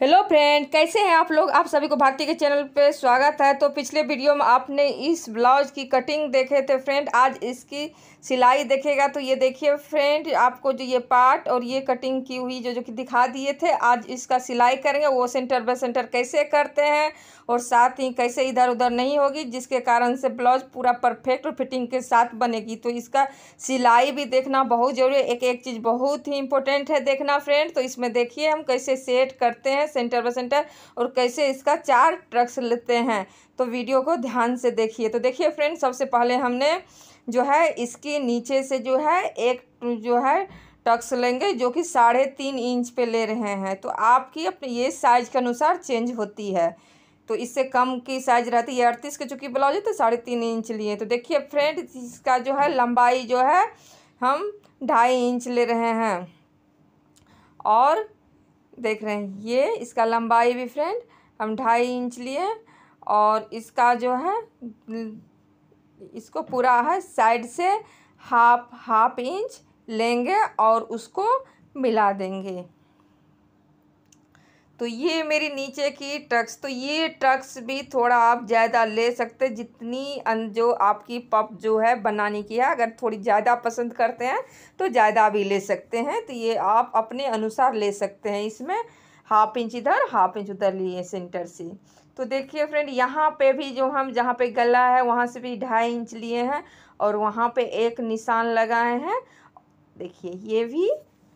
Hello friend कैसे हैं आप लोग आप सभी को भारती के चैनल पे स्वागत है तो पिछले वीडियो में आपने इस ब्लाउज की कटिंग देखे थे फ्रेंड आज इसकी सिलाई देखेगा तो ये देखिए फ्रेंड आपको जो ये पार्ट और ये कटिंग की हुई जो जो कि दिखा दिए थे आज इसका सिलाई करेंगे वो सेंटर बाय सेंटर कैसे करते हैं और साथ ही कैसे इधर उधर नहीं होगी जिसके कारण से ब्लाउज पूरा परफेक्ट और फिटिंग के साथ बनेगी तो इसका सिलाई भी देखना बहुत ज़रूरी है एक एक चीज़ बहुत ही इंपॉर्टेंट है देखना फ्रेंड तो इसमें देखिए हम कैसे सेट करते हैं सेंटर बाय सेंटर और कैसे इसका चार ट्रक्स लेते हैं तो वीडियो को ध्यान से देखिए तो देखिए फ्रेंड सबसे पहले हमने जो है इसके नीचे से जो है एक जो है टक्स लेंगे जो कि साढ़े तीन इंच पे ले रहे हैं तो आपकी अपने ये साइज के अनुसार चेंज होती है तो इससे कम की साइज रहती है अड़तीस के चूँकि ब्लाउज है तो साढ़े तीन इंच लिए तो देखिए फ्रेंड इसका जो है लंबाई जो है हम ढाई इंच ले रहे हैं और देख रहे हैं ये इसका लंबाई भी फ्रेंड हम ढाई इंच लिए और इसका जो है इसको पूरा है साइड से हाफ हाफ इंच लेंगे और उसको मिला देंगे तो ये मेरी नीचे की ट्रक्स तो ये ट्रक्स भी थोड़ा आप ज़्यादा ले सकते जितनी जो आपकी पप जो है बनाने की है अगर थोड़ी ज़्यादा पसंद करते हैं तो ज़्यादा भी ले सकते हैं तो ये आप अपने अनुसार ले सकते हैं इसमें हाफ इंच इधर हाफ इंच उधर लिए सेंटर से तो देखिए फ्रेंड यहाँ पे भी जो हम जहाँ पे गला है वहाँ से भी ढाई इंच लिए हैं और वहाँ पे एक निशान लगाए हैं देखिए ये भी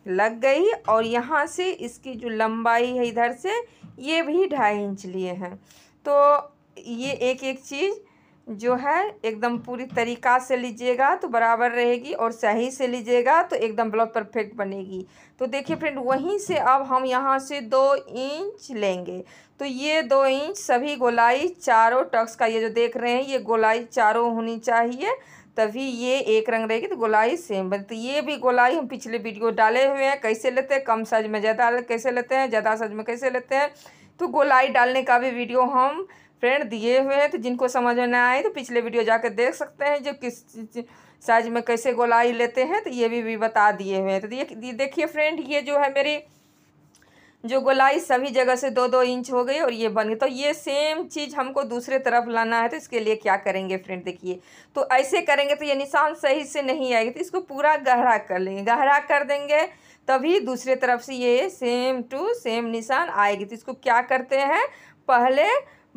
लग गई और यहाँ से इसकी जो लंबाई है इधर से ये भी ढाई इंच लिए हैं तो ये एक एक चीज़ जो है एकदम पूरी तरीका से लीजिएगा तो बराबर रहेगी और सही से लीजिएगा तो एकदम ब्लाउज परफेक्ट बनेगी तो देखिए फ्रेंड वहीं से अब हम यहाँ से दो इंच लेंगे तो ये दो इंच सभी गोलाई चारों टक्स का ये जो देख रहे हैं ये गोलाई चारों होनी चाहिए तभी ये एक रंग रहेगी तो गोलाई सेम बन तो ये भी गोलाई हम पिछले वीडियो डाले हुए हैं कैसे लेते हैं कम साइज में ज़्यादा कैसे लेते हैं ज़्यादा साइज में कैसे लेते हैं तो गोलाई डालने का भी वीडियो हम फ्रेंड दिए हुए हैं तो जिनको समझ में ना आए तो पिछले वीडियो जाकर देख सकते हैं जो किस साइज में कैसे गोलाई लेते हैं तो ये भी, भी बता दिए हुए हैं तो ये देखिए फ्रेंड ये जो है मेरी जो गोलाई सभी जगह से दो दो इंच हो गई और ये बन गई तो ये सेम चीज़ हमको दूसरे तरफ लाना है तो इसके लिए क्या करेंगे फ्रेंड देखिए तो ऐसे करेंगे तो ये निशान सही से नहीं आएगी तो इसको पूरा गहरा कर लेंगे गहरा कर देंगे तभी दूसरे तरफ से ये सेम टू सेम निशान आएगी तो इसको क्या करते हैं पहले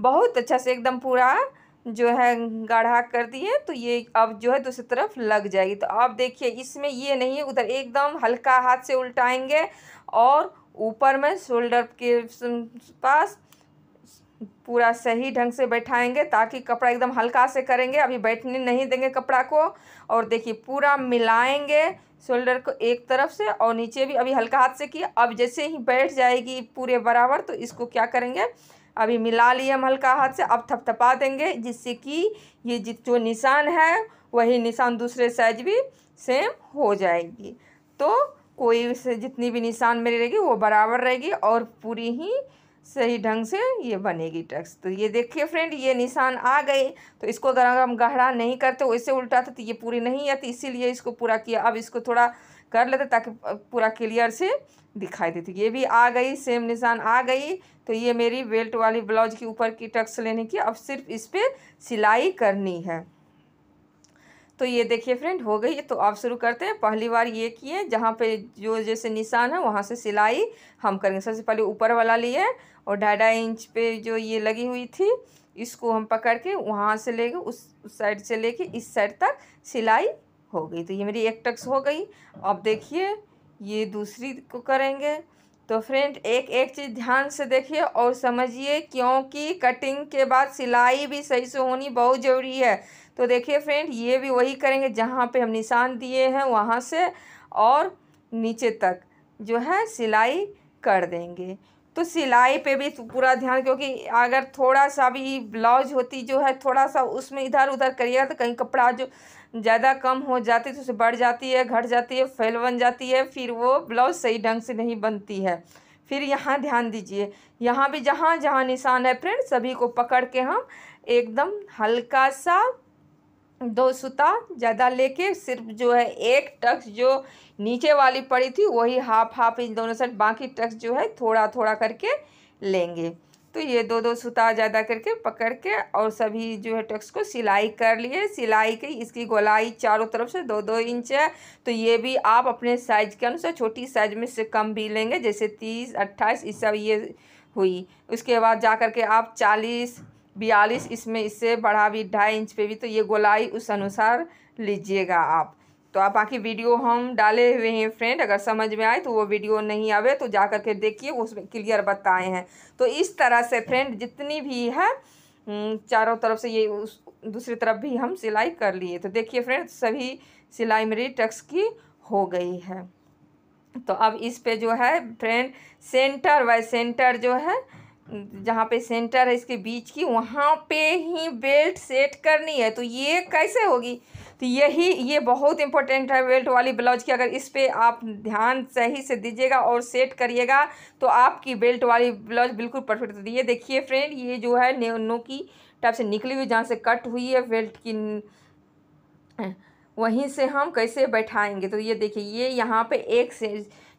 बहुत अच्छा से एकदम पूरा जो है गाढ़ा कर दिए तो ये अब जो है दूसरी तरफ लग जाएगी तो आप देखिए इसमें ये नहीं है उधर एकदम हल्का हाथ से उल्टाएंगे और ऊपर में शोल्डर के पास पूरा सही ढंग से बैठाएंगे ताकि कपड़ा एकदम हल्का से करेंगे अभी बैठने नहीं देंगे कपड़ा को और देखिए पूरा मिलाएंगे शोल्डर को एक तरफ से और नीचे भी अभी हल्का हाथ से किया अब जैसे ही बैठ जाएगी पूरे बराबर तो इसको क्या करेंगे अभी मिला लिए हम हल्का हाथ से अब थपथपा देंगे जिससे कि ये जो निशान है वही निशान दूसरे साइज भी सेम हो जाएगी तो कोई से जितनी भी निशान मेरी रहेगी वो बराबर रहेगी और पूरी ही सही ढंग से ये बनेगी टैक्स तो ये देखिए फ्रेंड ये निशान आ गए तो इसको अगर हम गहरा नहीं करते वैसे उल्टा था तो ये पूरी नहीं आती इसीलिए इसको पूरा किया अब इसको थोड़ा कर लेते ताकि पूरा क्लियर से दिखाई देती ये भी आ गई सेम निशान आ गई तो ये मेरी बेल्ट वाली ब्लाउज के ऊपर की टक्स लेने की अब सिर्फ इस पर सिलाई करनी है तो ये देखिए फ्रेंड हो गई है तो आप शुरू करते हैं पहली बार ये किए जहाँ पे जो जैसे निशान है वहाँ से सिलाई हम करेंगे सबसे पहले ऊपर वाला लिए और ढाई ढाई इंच पे जो ये लगी हुई थी इसको हम पकड़ के वहाँ से लेके उस साइड से लेके इस साइड तक सिलाई हो गई तो ये मेरी एक टक्स हो गई अब देखिए ये दूसरी को करेंगे तो फ्रेंड एक एक चीज़ ध्यान से देखिए और समझिए क्योंकि कटिंग के बाद सिलाई भी सही से होनी बहुत ज़रूरी है तो देखिए फ्रेंड ये भी वही करेंगे जहाँ पे हम निशान दिए हैं वहाँ से और नीचे तक जो है सिलाई कर देंगे तो सिलाई पे भी पूरा ध्यान क्योंकि अगर थोड़ा सा भी ब्लाउज होती जो है थोड़ा सा उसमें इधर उधर करिएगा तो कहीं कपड़ा जो ज़्यादा कम हो जाती है तो उसे बढ़ जाती है घट जाती है फैल बन जाती है फिर वो ब्लाउज सही ढंग से नहीं बनती है फिर यहाँ ध्यान दीजिए यहाँ भी जहाँ जहाँ निशान है फ्रेंड सभी को पकड़ के हम एकदम हल्का सा दो सूता ज़्यादा लेके सिर्फ जो है एक टक्स जो नीचे वाली पड़ी थी वही हाफ हाफ इंच दोनों साइड बाकी टक्स जो है थोड़ा थोड़ा करके लेंगे तो ये दो दो सूता ज़्यादा करके पकड़ के और सभी जो है टक्स को सिलाई कर लिए सिलाई की इसकी गोलाई चारों तरफ से दो दो इंच है तो ये भी आप अपने साइज़ के अनुसार छोटी साइज़ में से कम भी लेंगे जैसे तीस अट्ठाईस इस सब ये हुई उसके बाद जा कर के आप चालीस बयालीस इसमें इससे बढ़ा भी ढाई इंच पे भी तो ये गोलाई उस अनुसार लीजिएगा आप तो आप बाकी वीडियो हम डाले हुए हैं फ्रेंड अगर समझ में आए तो वो वीडियो नहीं आवे तो जा कर के देखिए उसमें क्लियर बताए हैं तो इस तरह से फ्रेंड जितनी भी है हम्म, चारों तरफ से ये उस दूसरी तरफ भी हम सिलाई कर लिए तो देखिए फ्रेंड सभी सिलाई मेरी टक्स की हो गई है तो अब इस पे जो है फ्रेंड सेंटर वाय सेंटर जो है जहाँ पे सेंटर है इसके बीच की वहाँ पे ही बेल्ट सेट करनी है तो ये कैसे होगी तो यही ये बहुत इंपॉर्टेंट है वेल्ट वाली ब्लाउज की अगर इस पर आप ध्यान सही से दीजिएगा और सेट करिएगा तो आपकी बेल्ट वाली ब्लाउज बिल्कुल परफेक्ट होती है देखिए फ्रेंड ये जो है नो की टाइप से निकली हुई जहाँ से कट हुई है बेल्ट की वहीं से हम कैसे बैठाएंगे तो ये देखिए ये यहाँ पे एक से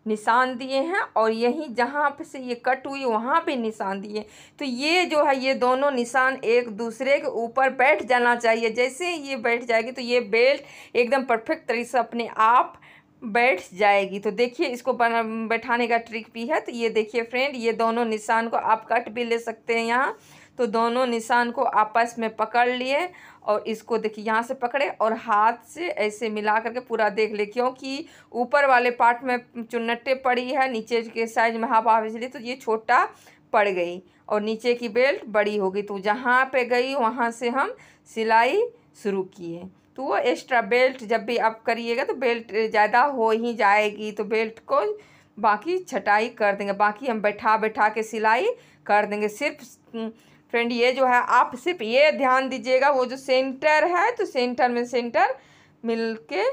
निशान दिए हैं और यहीं जहाँ पे से ये कट हुई वहाँ पे निशान दिए तो ये जो है ये दोनों निशान एक दूसरे के ऊपर बैठ जाना चाहिए जैसे ये बैठ जाएगी तो ये बेल्ट एकदम परफेक्ट तरीके से अपने आप बैठ जाएगी तो देखिए इसको बैठाने का ट्रिक भी है तो ये देखिए फ्रेंड ये दोनों निशान को आप कट भी ले सकते हैं यहाँ तो दोनों निशान को आपस में पकड़ लिए और इसको देखिए यहाँ से पकड़े और हाथ से ऐसे मिला करके पूरा देख ले क्योंकि ऊपर वाले पार्ट में चुन्नटे पड़ी है नीचे के साइज में हाफ हाफ इसलिए तो ये छोटा पड़ गई और नीचे की बेल्ट बड़ी हो गई तो जहाँ पे गई वहाँ से हम सिलाई शुरू किए तो वो एक्स्ट्रा बेल्ट जब भी आप करिएगा तो बेल्ट ज़्यादा हो ही जाएगी तो बेल्ट को बाकी छटाई कर देंगे बाकी हम बैठा बैठा के सिलाई कर देंगे सिर्फ फ्रेंड हम्म, ये जो है आप सिर्फ ये ध्यान दीजिएगा वो जो सेंटर है तो सेंटर में सेंटर मिल के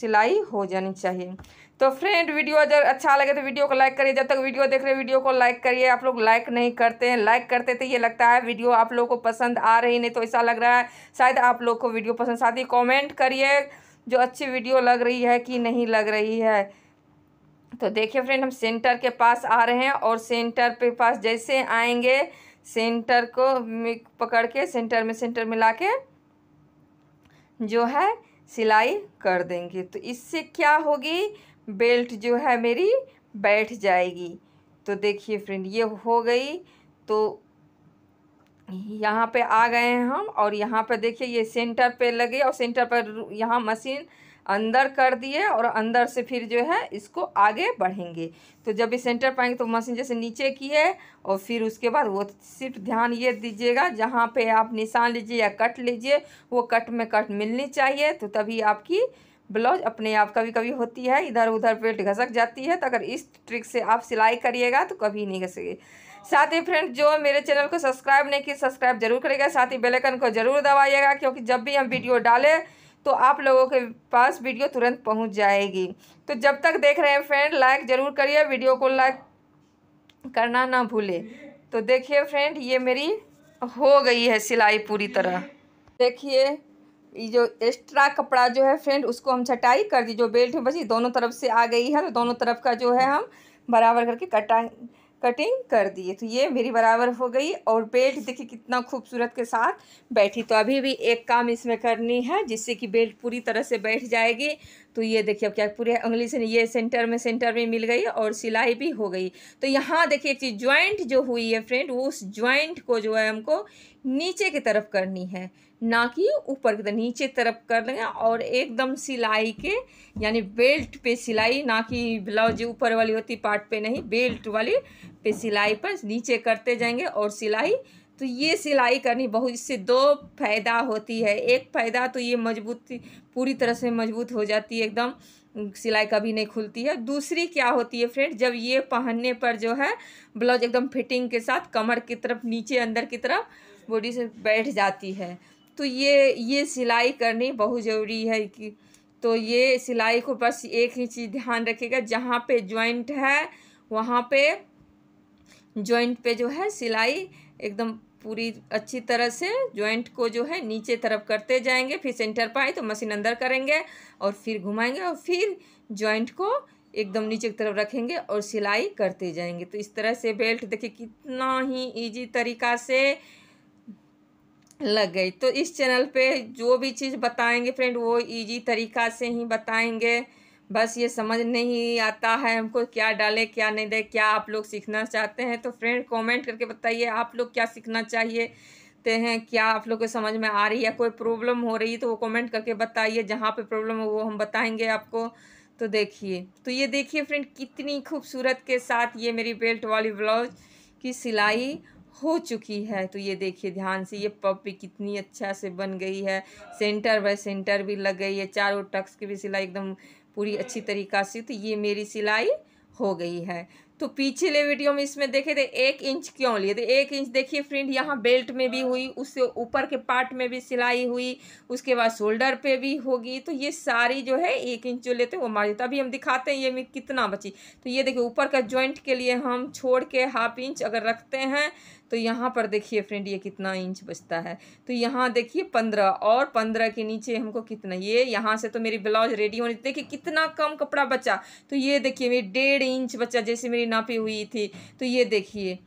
सिलाई हो जानी चाहिए तो फ्रेंड वीडियो अगर अच्छा लगे तो वीडियो को लाइक करिए जब तक वीडियो देख रहे हैं वीडियो को लाइक करिए आप लोग लाइक नहीं करते हैं लाइक करते तो ये लगता है वीडियो आप लोगों को पसंद आ रही नहीं तो ऐसा लग रहा है शायद आप लोग को वीडियो पसंद साथ ही कॉमेंट करिए जो अच्छी वीडियो लग रही है कि नहीं लग रही है तो देखिए फ्रेंड हम सेंटर के पास आ रहे हैं और सेंटर पे पास जैसे आएंगे सेंटर को पकड़ के सेंटर में सेंटर मिला के जो है सिलाई कर देंगे तो इससे क्या होगी बेल्ट जो है मेरी बैठ जाएगी तो देखिए फ्रेंड ये हो गई तो यहाँ पे आ गए हैं हम और यहाँ पे देखिए ये सेंटर पे लगे और सेंटर पर यहाँ मशीन अंदर कर दिए और अंदर से फिर जो है इसको आगे बढ़ेंगे तो जब भी सेंटर पाएंगे तो मशीन जैसे नीचे किए और फिर उसके बाद वो सिर्फ ध्यान ये दीजिएगा जहाँ पे आप निशान लीजिए या कट लीजिए वो कट में कट मिलनी चाहिए तो तभी आपकी ब्लाउज अपने आप कभी कभी होती है इधर उधर पेट घसक जाती है तो अगर इस ट्रिक से आप सिलाई करिएगा तो कभी नहीं घसेंगे साथ ही फ्रेंड जो मेरे चैनल को सब्सक्राइब नहीं किया सब्सक्राइब जरूर करेगा साथ ही बेलकन को जरूर दबाइएगा क्योंकि जब भी हम वीडियो डालें तो आप लोगों के पास वीडियो तुरंत पहुंच जाएगी तो जब तक देख रहे हैं फ्रेंड लाइक ज़रूर करिए वीडियो को लाइक करना ना भूले तो देखिए फ्रेंड ये मेरी हो गई है सिलाई पूरी तरह देखिए ये जो एक्स्ट्रा कपड़ा जो है फ्रेंड उसको हम छटाई कर दी जो बेल्ट बची दोनों तरफ से आ गई है तो दोनों तरफ का जो है हम बराबर करके कटा कटिंग कर दिए तो ये मेरी बराबर हो गई और बेल्ट देखिए कितना खूबसूरत के साथ बैठी तो अभी भी एक काम इसमें करनी है जिससे कि बेल्ट पूरी तरह से बैठ जाएगी तो ये देखिए अब क्या पूरे उंगली से ये सेंटर में सेंटर में मिल गई और सिलाई भी हो गई तो यहाँ देखिए एक चीज़ ज्वाइंट जो हुई है फ्रेंड वो उस ज्वाइंट को जो है हमको नीचे की तरफ करनी है ना कि ऊपर की तरफ नीचे तरफ कर लेंगे और एकदम सिलाई के यानी बेल्ट पे सिलाई ना कि ब्लाउज ऊपर वाली होती पार्ट पे नहीं बेल्ट वाली पे सिलाई पर नीचे करते जाएंगे और सिलाई तो ये सिलाई करनी बहुत इससे दो फायदा होती है एक फ़ायदा तो ये मजबूती पूरी तरह से मजबूत हो जाती है एकदम सिलाई कभी नहीं खुलती है दूसरी क्या होती है फ्रेंड जब ये पहनने पर जो है ब्लाउज एकदम फिटिंग के साथ कमर की तरफ नीचे अंदर की तरफ बॉडी से बैठ जाती है तो ये ये सिलाई करनी बहुत ज़रूरी है कि तो ये सिलाई को बस एक ही चीज़ ध्यान रखिएगा जहाँ पे ज्वाइंट है वहाँ पे जॉइंट पे जो है सिलाई एकदम पूरी अच्छी तरह से जॉइंट को जो है नीचे तरफ करते जाएंगे फिर सेंटर पर आए तो मशीन अंदर करेंगे और फिर घुमाएंगे और फिर जॉइंट को एकदम नीचे की तरफ रखेंगे और सिलाई करते जाएंगे तो इस तरह से बेल्ट देखिए कितना ही इजी तरीका से लग गई तो इस चैनल पे जो भी चीज़ बताएंगे फ्रेंड वो इजी तरीका से ही बताएंगे बस ये समझ नहीं आता है हमको क्या डालें क्या नहीं दे क्या आप लोग सीखना चाहते हैं तो फ्रेंड कमेंट करके बताइए आप लोग क्या सीखना चाहिए ते हैं क्या आप लोग को समझ में आ रही है कोई प्रॉब्लम हो रही है तो वो कमेंट करके बताइए जहाँ पे प्रॉब्लम हो वो हम बताएंगे आपको तो देखिए तो ये देखिए फ्रेंड कितनी खूबसूरत के साथ ये मेरी बेल्ट वाली ब्लाउज की सिलाई हो चुकी है तो ये देखिए ध्यान से ये पप भी कितनी अच्छा से बन गई है सेंटर बाय सेंटर भी लग गई है चारों टक्स की भी सिलाई एकदम पूरी हम्म। अच्छी तरीक़ा से तो ये मेरी सिलाई हो गई है तो पिछले वीडियो में इसमें देखे थे एक इंच क्यों लिए थे एक इंच देखिए फ्रेंड यहाँ बेल्ट में भी हाँ। हुई उससे ऊपर के पार्ट में भी सिलाई हुई उसके बाद शोल्डर पे भी होगी तो ये सारी जो है एक इंच जो लेते हैं वो मार देते अभी हम दिखाते हैं ये में कितना बची तो ये देखिए ऊपर का जॉइंट के लिए हम छोड़ के हाफ इंच अगर रखते हैं तो यहाँ पर देखिए फ्रेंड ये कितना इंच बचता है तो यहाँ देखिए पंद्रह और पंद्रह के नीचे हमको कितना ये यहाँ से तो मेरी ब्लाउज रेडी होनी देखिए कितना कम कपड़ा बचा तो ये देखिए मेरी डेढ़ इंच बचा जैसे मेरी नापी हुई थी तो ये देखिए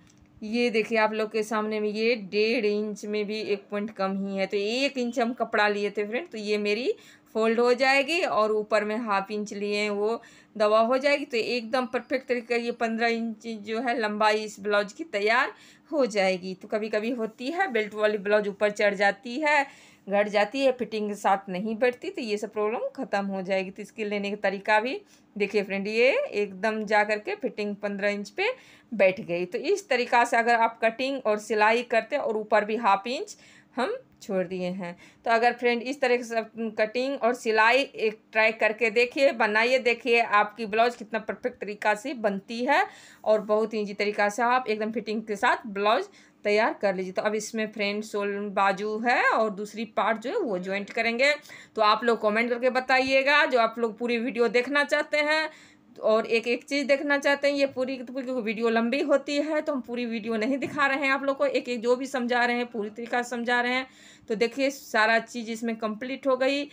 ये देखिए आप लोग के सामने में ये डेढ़ इंच में भी एक पॉइंट कम ही है तो एक इंच हम कपड़ा लिए थे फ्रेंड तो ये मेरी फोल्ड हो जाएगी और ऊपर में हाफ इंच लिए हैं वो दवा हो जाएगी तो एकदम परफेक्ट तरीके ये पंद्रह इंच जो है लंबाई इस ब्लाउज की तैयार हो जाएगी तो कभी कभी होती है बेल्ट वाली ब्लाउज ऊपर चढ़ जाती है घट जाती है फिटिंग के साथ नहीं बैठती तो ये सब प्रॉब्लम ख़त्म हो जाएगी तो इसके लेने का तरीका भी देखिए फ्रेंड ये एकदम जा कर के फिटिंग पंद्रह इंच पे बैठ गई तो इस तरीका से अगर आप कटिंग और सिलाई करते और ऊपर भी हाफ इंच हम छोड़ दिए हैं तो अगर फ्रेंड इस तरह से कटिंग और सिलाई एक ट्राई करके देखिए बनाइए देखिए आपकी ब्लाउज कितना परफेक्ट तरीका से बनती है और बहुत ईजी तरीका से आप एकदम फिटिंग के साथ ब्लाउज तैयार कर लीजिए तो अब इसमें फ्रेंड सोल बाजू है और दूसरी पार्ट जो है वो ज्वाइंट करेंगे तो आप लोग कमेंट करके बताइएगा जो आप लोग पूरी वीडियो देखना चाहते हैं और एक एक चीज़ देखना चाहते हैं ये पूरी क्योंकि वीडियो लंबी होती है तो हम पूरी वीडियो नहीं दिखा रहे हैं आप लोग को एक एक जो भी समझा रहे हैं पूरी तरीका समझा रहे हैं तो देखिए सारा चीज़ इसमें कंप्लीट हो गई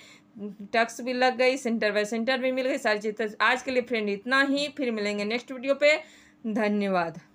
टक्स भी लग गई सेंटर बाय सेंटर भी मिल गई सारी चीज़ तो आज के लिए फ्रेंड इतना ही फिर मिलेंगे नेक्स्ट वीडियो पे धन्यवाद